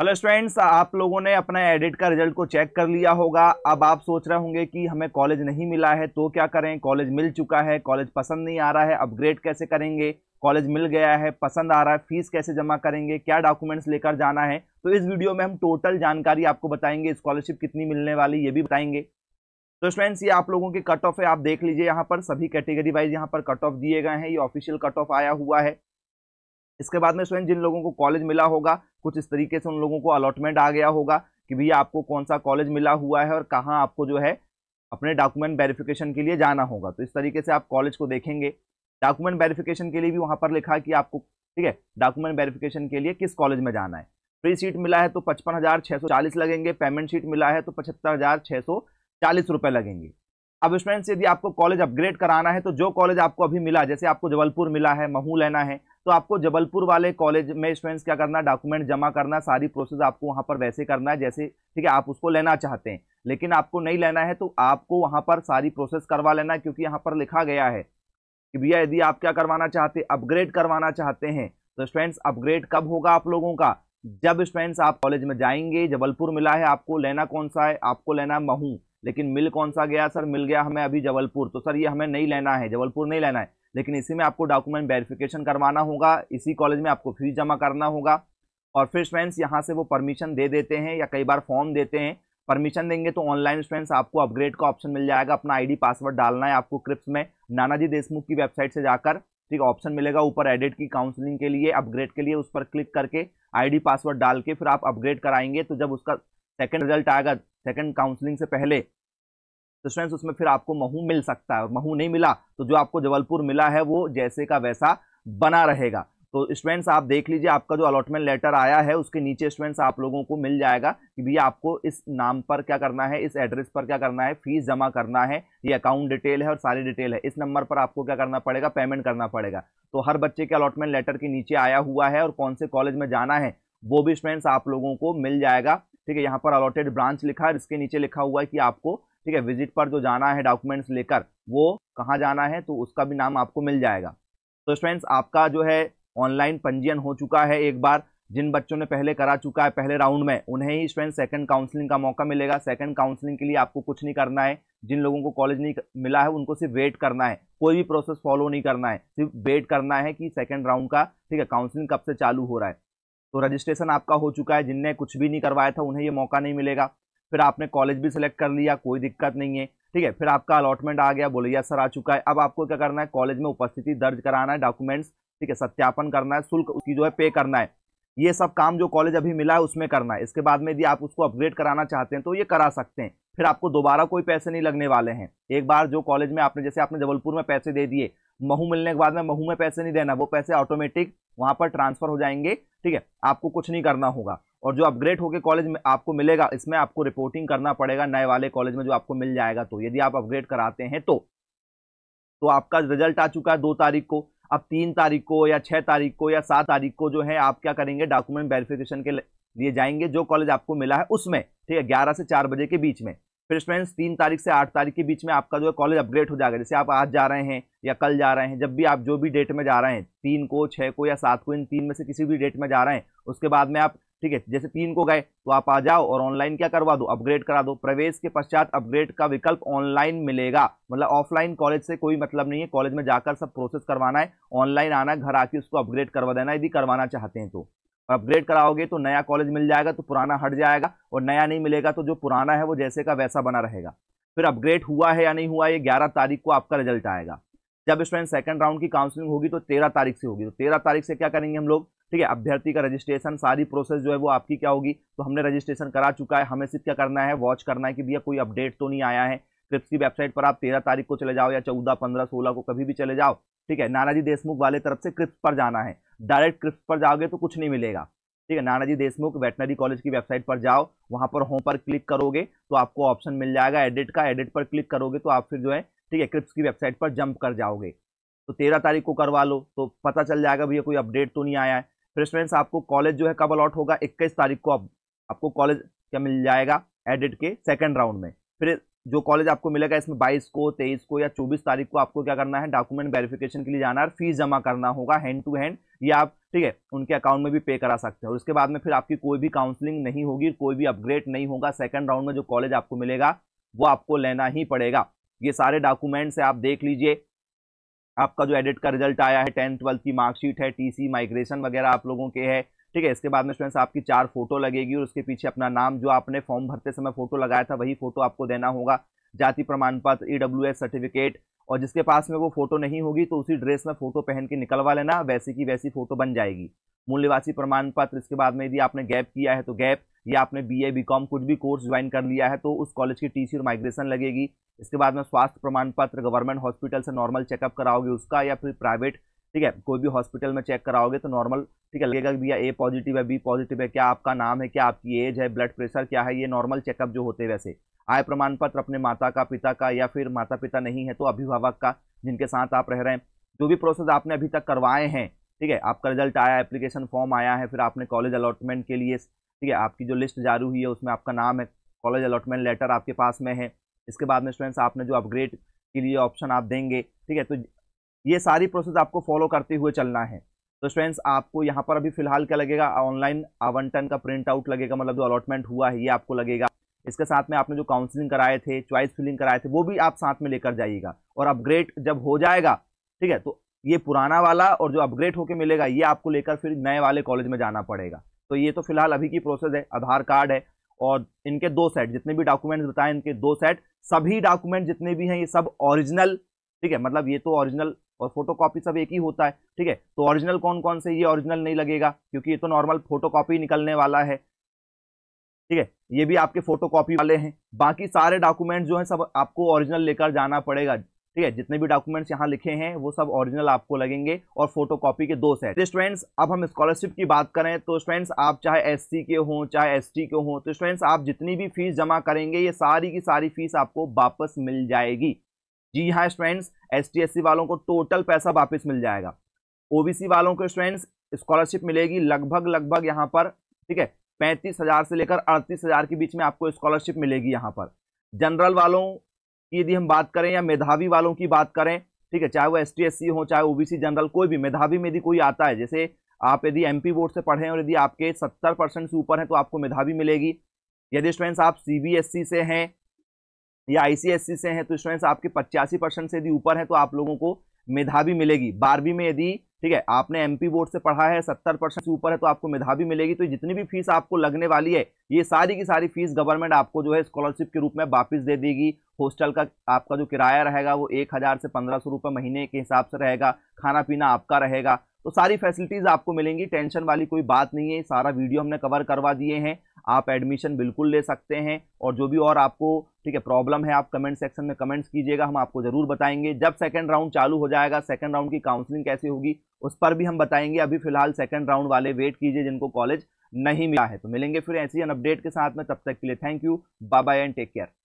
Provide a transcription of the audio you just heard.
hello students आप लोगों ने अपना एडिट का रिजल्ट को चेक कर लिया होगा अब आप सोच रहे होंगे कि हमें कॉलेज नहीं मिला है तो क्या करें कॉलेज मिल चुका है कॉलेज पसंद नहीं आ रहा है अपग्रेड कैसे करेंगे कॉलेज मिल गया है पसंद आ रहा है फीस कैसे जमा करेंगे क्या डॉक्यूमेंट्स लेकर जाना है तो इस वीडियो में हम टोटल जानकारी आपको बताएंगे स्कॉलरशिप कितनी मिलने वाली ये भी बताएंगे तो स्टूडेंट्स ये आप लोगों के कट ऑफ है आप देख लीजिए यहाँ पर सभी कैटेगरी वाइज यहाँ पर कट ऑफ दिए गए हैं ये ऑफिशियल कट ऑफ आया हुआ है इसके बाद में स्वयं जिन लोगों को कॉलेज मिला होगा कुछ इस तरीके से उन लोगों को अलॉटमेंट आ गया होगा कि भैया आपको कौन सा कॉलेज मिला हुआ है और कहाँ आपको जो है अपने डॉक्यूमेंट वेरिफिकेशन के लिए जाना होगा तो इस तरीके से आप कॉलेज को देखेंगे डॉक्यूमेंट वेरिफिकेशन के लिए भी वहाँ पर लिखा कि आपको ठीक है डॉक्यूमेंट वेरिफिकेशन के लिए किस कॉलेज में जाना है फ्री सीट मिला है तो पचपन हज़ार सौ चालीस लगेंगे पेमेंट सीट मिला है तो पचहत्तर हज़ार सौ चालीस रुपये लगेंगे अब स्टूडेंट्स यदि आपको कॉलेज अपग्रेड कराना है तो जो कॉलेज आपको अभी मिला जैसे आपको जबलपुर मिला है महू लेना है तो आपको जबलपुर वाले कॉलेज में स्टूडेंट्स क्या करना डॉक्यूमेंट जमा करना सारी प्रोसेस आपको वहाँ पर वैसे करना है जैसे ठीक है आप उसको लेना चाहते हैं लेकिन आपको नहीं लेना है तो आपको वहाँ पर सारी प्रोसेस करवा लेना है क्योंकि यहाँ पर लिखा गया है कि भैया यदि आप क्या करवाना चाहते अपग्रेड करवाना चाहते हैं तो स्टूडेंट्स अपग्रेड कब होगा आप लोगों का जब स्टूडेंट्स आप कॉलेज में जाएंगे जबलपुर मिला है आपको लेना कौन सा है आपको लेना महू लेकिन मिल कौन सा गया सर मिल गया हमें अभी जबलपुर तो सर ये हमें नहीं लेना है जबलपुर नहीं लेना है लेकिन इसी में आपको डॉक्यूमेंट वेरिफिकेशन करवाना होगा इसी कॉलेज में आपको फीस जमा करना होगा और फिर स्टूडेंट्स यहाँ से वो परमिशन दे देते हैं या कई बार फॉर्म देते हैं परमिशन देंगे तो ऑनलाइन स्टूडेंट्स आपको अपग्रेड का ऑप्शन मिल जाएगा अपना आईडी पासवर्ड डालना है आपको क्रिप्स में नानाजी देशमुख की वेबसाइट से जाकर ठीक ऑप्शन मिलेगा ऊपर एडिट की काउंसलिंग के लिए अपग्रेड के लिए उस पर क्लिक करके आईडी पासवर्ड डाल के फिर आप अपग्रेड कराएंगे तो जब उसका सेकंड रिजल्ट आएगा सेकंड काउंसलिंग से पहले तो स्टूडेंट्स उसमें फिर आपको महू मिल सकता है और महू नहीं मिला तो जो आपको जबलपुर मिला है वो जैसे का वैसा बना रहेगा तो स्टूडेंट्स आप देख लीजिए आपका जो अलॉटमेंट लेटर आया है उसके नीचे स्टूडेंट्स आप लोगों को मिल जाएगा कि भैया आपको इस नाम पर क्या करना है इस एड्रेस पर क्या करना है फीस जमा करना है ये अकाउंट डिटेल है और सारी डिटेल है इस नंबर पर आपको क्या करना पड़ेगा पेमेंट करना पड़ेगा तो हर बच्चे के अलॉटमेंट लेटर के नीचे आया हुआ है और कौन से कॉलेज में जाना है वो भी स्टूडेंट्स आप लोगों को मिल जाएगा ठीक है यहाँ पर अलॉटेड ब्रांच लिखा है इसके नीचे लिखा हुआ है कि आपको ठीक है विजिट पर जो जाना है डॉक्यूमेंट्स लेकर वो कहाँ जाना है तो उसका भी नाम आपको मिल जाएगा तो स्टूडेंट्स आपका जो है ऑनलाइन पंजीयन हो चुका है एक बार जिन बच्चों ने पहले करा चुका है पहले राउंड में उन्हें ही स्टूडेंट्स सेकंड काउंसलिंग का मौका मिलेगा सेकंड काउंसलिंग के लिए आपको कुछ नहीं करना है जिन लोगों को कॉलेज नहीं मिला है उनको सिर्फ वेट करना है कोई भी प्रोसेस फॉलो नहीं करना है सिर्फ वेट करना है कि सेकेंड राउंड का ठीक है काउंसलिंग कब से चालू हो रहा है तो रजिस्ट्रेशन आपका हो चुका है जिनने कुछ भी नहीं करवाया था उन्हें ये मौका नहीं मिलेगा फिर आपने कॉलेज भी सिलेक्ट कर लिया कोई दिक्कत नहीं है ठीक है फिर आपका अलॉटमेंट आ गया बोले सर आ चुका है अब आपको क्या करना है कॉलेज में उपस्थिति दर्ज कराना है डॉक्यूमेंट्स ठीक है सत्यापन करना है शुल्क उसकी जो है पे करना है ये सब काम जो कॉलेज अभी मिला है उसमें करना है इसके बाद में यदि आप उसको अपग्रेड कराना चाहते हैं तो ये करा सकते हैं फिर आपको दोबारा कोई पैसे नहीं लगने वाले हैं एक बार जो कॉलेज में आपने जैसे आपने जबलपुर में पैसे दे दिए महू मिलने के बाद में महू में पैसे नहीं देना वो पैसे ऑटोमेटिक वहाँ पर ट्रांसफर हो जाएंगे ठीक है आपको कुछ नहीं करना होगा और जो अपग्रेड होकर कॉलेज में आपको मिलेगा इसमें आपको रिपोर्टिंग करना पड़ेगा नए वाले कॉलेज में जो आपको मिल जाएगा तो यदि आप अपग्रेड कराते हैं तो तो आपका रिजल्ट आ चुका है दो तारीख को अब तीन तारीख को या छः तारीख को या सात तारीख को जो है आप क्या करेंगे डॉक्यूमेंट वेरिफिकेशन के लिए जाएंगे जो कॉलेज आपको मिला है उसमें ठीक है ग्यारह से चार बजे के बीच में फिर स्टूडेंट्स तीन तारीख से आठ तारीख के बीच में आपका जो है कॉलेज अपग्रेड हो जाएगा जैसे आप आज जा रहे हैं या कल जा रहे हैं जब भी आप जो भी डेट में जा रहे हैं तीन को छः को या सात को इन तीन में से किसी भी डेट में जा रहे हैं उसके बाद में आप ठीक है जैसे तीन को गए तो आप आ जाओ और ऑनलाइन क्या करवा दो अपग्रेड करा दो प्रवेश के पश्चात अपग्रेड का विकल्प ऑनलाइन मिलेगा मतलब ऑफलाइन कॉलेज से कोई मतलब नहीं है कॉलेज में जाकर सब प्रोसेस करवाना है ऑनलाइन आना घर आके उसको अपग्रेड करवा देना यदि करवाना चाहते हैं तो अपग्रेड कराओगे तो नया कॉलेज मिल जाएगा तो पुराना हट जाएगा और नया नहीं मिलेगा तो जो पुराना है वो जैसे का वैसा बना रहेगा फिर अपग्रेड हुआ है या नहीं हुआ ये ग्यारह तारीख को आपका रिजल्ट आएगा जब स्टूडेंट सेकंड राउंड की काउंसलिंग होगी तो तेरह तारीख से होगी तो तेरह तारीख से क्या करेंगे हम लोग ठीक है अभ्यर्थी का रजिस्ट्रेशन सारी प्रोसेस जो है वो आपकी क्या होगी तो हमने रजिस्ट्रेशन करा चुका है हमें सिर्फ क्या करना है वॉच करना है कि भैया कोई अपडेट तो नहीं आया है क्रिप्स की वेबसाइट पर आप तेरह तारीख को चले जाओ या चौदह पंद्रह सोलह को कभी भी चले जाओ ठीक है नानाजी देशमुख वाले तरफ से क्रिप्स पर जाना है डायरेक्ट क्रिप्स पर जाओगे तो कुछ नहीं मिलेगा ठीक है नानाजी देशमुख वेटनरी कॉलेज की वेबसाइट पर जाओ वहाँ पर होम पर क्लिक करोगे तो आपको ऑप्शन मिल जाएगा एडिट का एडिट पर क्लिक करोगे तो आप फिर जो है ठीक है क्रिप्स की वेबसाइट पर जंप कर जाओगे तो तेरह तारीख को करवा लो तो पता चल जाएगा भैया कोई अपडेट तो नहीं आया है फिर स्टूडेंट्स आपको कॉलेज जो है कब अलॉट होगा इक्कीस तारीख को आप, आपको कॉलेज क्या मिल जाएगा एडिट के सेकेंड राउंड में फिर जो कॉलेज आपको मिलेगा इसमें बाईस को तेईस को या चौबीस तारीख को आपको क्या करना है डॉक्यूमेंट वेरिफिकेशन के लिए जाना है फीस जमा करना होगा हैंड टू हैंड या आप ठीक है उनके अकाउंट में भी पे करा सकते हैं और उसके बाद में फिर आपकी कोई भी काउंसलिंग नहीं होगी कोई भी अपग्रेड नहीं होगा सेकंड राउंड में जो कॉलेज आपको मिलेगा वो आपको लेना ही पड़ेगा ये सारे डॉक्यूमेंट्स है आप देख लीजिए आपका जो एडिट का रिजल्ट आया है टेंथ ट्वेल्थ की मार्कशीट है टीसी माइग्रेशन वगैरह आप लोगों के है ठीक है इसके बाद में स्टूडेंट्स आपकी चार फोटो लगेगी और उसके पीछे अपना नाम जो आपने फॉर्म भरते समय फोटो लगाया था वही फोटो आपको देना होगा जाति प्रमाण पत्र ई e सर्टिफिकेट और जिसके पास में वो फोटो नहीं होगी तो उसी ड्रेस में फोटो पहन के निकलवा लेना वैसी की वैसी फोटो बन जाएगी मूल निवासी प्रमाण पत्र इसके बाद में यदि आपने गैप किया है तो गैप या आपने बी ए बी कॉम कुछ भी कोर्स ज्वाइन कर लिया है तो उस कॉलेज की टी और माइग्रेशन लगेगी इसके बाद में स्वास्थ्य प्रमाण पत्र गवर्नमेंट हॉस्पिटल से नॉर्मल चेकअप कराओगे उसका या फिर प्राइवेट ठीक है कोई भी हॉस्पिटल में चेक कराओगे तो नॉर्मल ठीक है लगेगा भैया ए पॉजिटिव है बी पॉजिटिव है क्या आपका नाम है क्या आपकी एज है ब्लड प्रेशर क्या है ये नॉर्मल चेकअप जो होते वैसे आय प्रमाण पत्र अपने माता का पिता का या फिर माता पिता नहीं है तो अभिभावक का जिनके साथ आप रह रहे हैं जो भी प्रोसेस आपने अभी तक करवाए हैं ठीक है आपका रिजल्ट आया एप्लीकेशन फॉर्म आया है फिर आपने कॉलेज अलॉटमेंट के लिए ठीक है आपकी जो लिस्ट जारी हुई है उसमें आपका नाम है कॉलेज अलॉटमेंट लेटर आपके पास में है इसके बाद में स्टूडेंट्स आपने जो अपग्रेड के लिए ऑप्शन आप देंगे ठीक है तो ये सारी प्रोसेस आपको फॉलो करते हुए चलना है तो स्टूडेंट्स आपको यहाँ पर अभी फिलहाल क्या लगेगा ऑनलाइन आवंटन का प्रिंट आउट लगेगा मतलब जो अलॉटमेंट हुआ है ये आपको लगेगा इसके साथ में आपने जो काउंसलिंग कराए थे चॉइस फिलिंग कराए थे वो भी आप साथ में लेकर जाइएगा और अपग्रेड जब हो जाएगा ठीक है तो ये पुराना वाला और जो अपग्रेड होके मिलेगा ये आपको लेकर फिर नए वाले कॉलेज में जाना पड़ेगा तो ये तो फिलहाल अभी की प्रोसेस है आधार कार्ड है और इनके दो सेट जितने भी डॉक्यूमेंट्स बताए इनके दो सेट सभी डॉक्यूमेंट जितने भी हैं ये सब ओरिजिनल ठीक है मतलब ये तो ओरिजिनल और फोटोकॉपी सब एक ही होता है ठीक है तो ओरिजिनल कौन कौन से ये ओरिजिनल नहीं लगेगा क्योंकि ये तो नॉर्मल फोटोकॉपी निकलने वाला है ठीक है ये भी आपके फोटोकॉपी वाले हैं बाकी सारे डॉक्यूमेंट जो हैं सब आपको ओरिजिनल लेकर जाना पड़ेगा ठीक है जितने भी डॉक्यूमेंट्स यहाँ लिखे हैं वो सब ओरिजिनल आपको लगेंगे और फोटो कॉपी के दो सेट स्टूडेंट्स तो अब हम स्कॉलरशिप की बात करें तो स्टूडेंट्स आप चाहे एस के हों चाहे एस के हों तो स्टूडेंट्स आप जितनी भी फीस जमा करेंगे ये सारी की सारी फीस आपको वापस मिल जाएगी जी हाँ स्टूडेंट्स एस टी वालों को टोटल पैसा वापस मिल जाएगा ओबीसी वालों को स्टूडेंट्स स्कॉलरशिप मिलेगी लगभग लगभग यहाँ पर ठीक है पैंतीस हज़ार से लेकर अड़तीस हज़ार के बीच में आपको स्कॉलरशिप मिलेगी यहाँ पर जनरल वालों की यदि हम बात करें या मेधावी वालों की बात करें ठीक है चाहे वो एस टी हो चाहे ओबीसी जनरल कोई भी मेधावी में यदि कोई आता है जैसे आप यदि एमपी बोर्ड से पढ़े हैं और यदि आपके सत्तर परसेंट से ऊपर हैं तो आपको मेधावी मिलेगी यदि स्टूडेंट्स आप सी e से हैं या आईसीएससी e से हैं तो स्टूडेंट्स आपके पचासी परसेंट से यदि ऊपर हैं तो आप लोगों को मेधावी मिलेगी बारहवीं में यदि ठीक है आपने एमपी बोर्ड से पढ़ा है सत्तर परसेंट से ऊपर है तो आपको मेधावी मिलेगी तो जितनी भी फीस आपको लगने वाली है ये सारी की सारी फीस गवर्नमेंट आपको जो है स्कॉलरशिप के रूप में वापस दे देगी हॉस्टल का आपका जो किराया रहेगा वो एक हज़ार से पंद्रह सौ रुपये महीने के हिसाब से रहेगा खाना पीना आपका रहेगा तो सारी फैसिलिटीज़ आपको मिलेंगी टेंशन वाली कोई बात नहीं है सारा वीडियो हमने कवर करवा दिए हैं आप एडमिशन बिल्कुल ले सकते हैं और जो भी और आपको ठीक है प्रॉब्लम है आप कमेंट सेक्शन में कमेंट्स कीजिएगा हम आपको ज़रूर बताएंगे जब सेकंड राउंड चालू हो जाएगा सेकंड राउंड की काउंसलिंग कैसे होगी उस पर भी हम बताएंगे अभी फिलहाल सेकंड राउंड वाले वेट कीजिए जिनको कॉलेज नहीं मिला है तो मिलेंगे फिर ऐसी अपडेट के साथ में तब तक के लिए thank you bye bye and take care